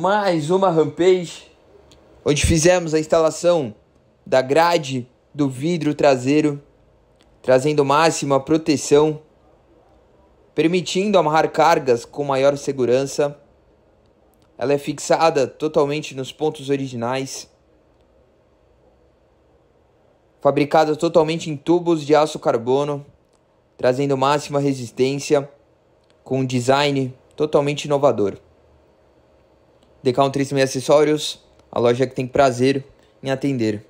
mais uma rampage, onde fizemos a instalação da grade do vidro traseiro, trazendo máxima proteção, permitindo amarrar cargas com maior segurança. Ela é fixada totalmente nos pontos originais. Fabricada totalmente em tubos de aço carbono, trazendo máxima resistência, com um design totalmente inovador. The Country Acessórios, a loja que tem prazer em atender.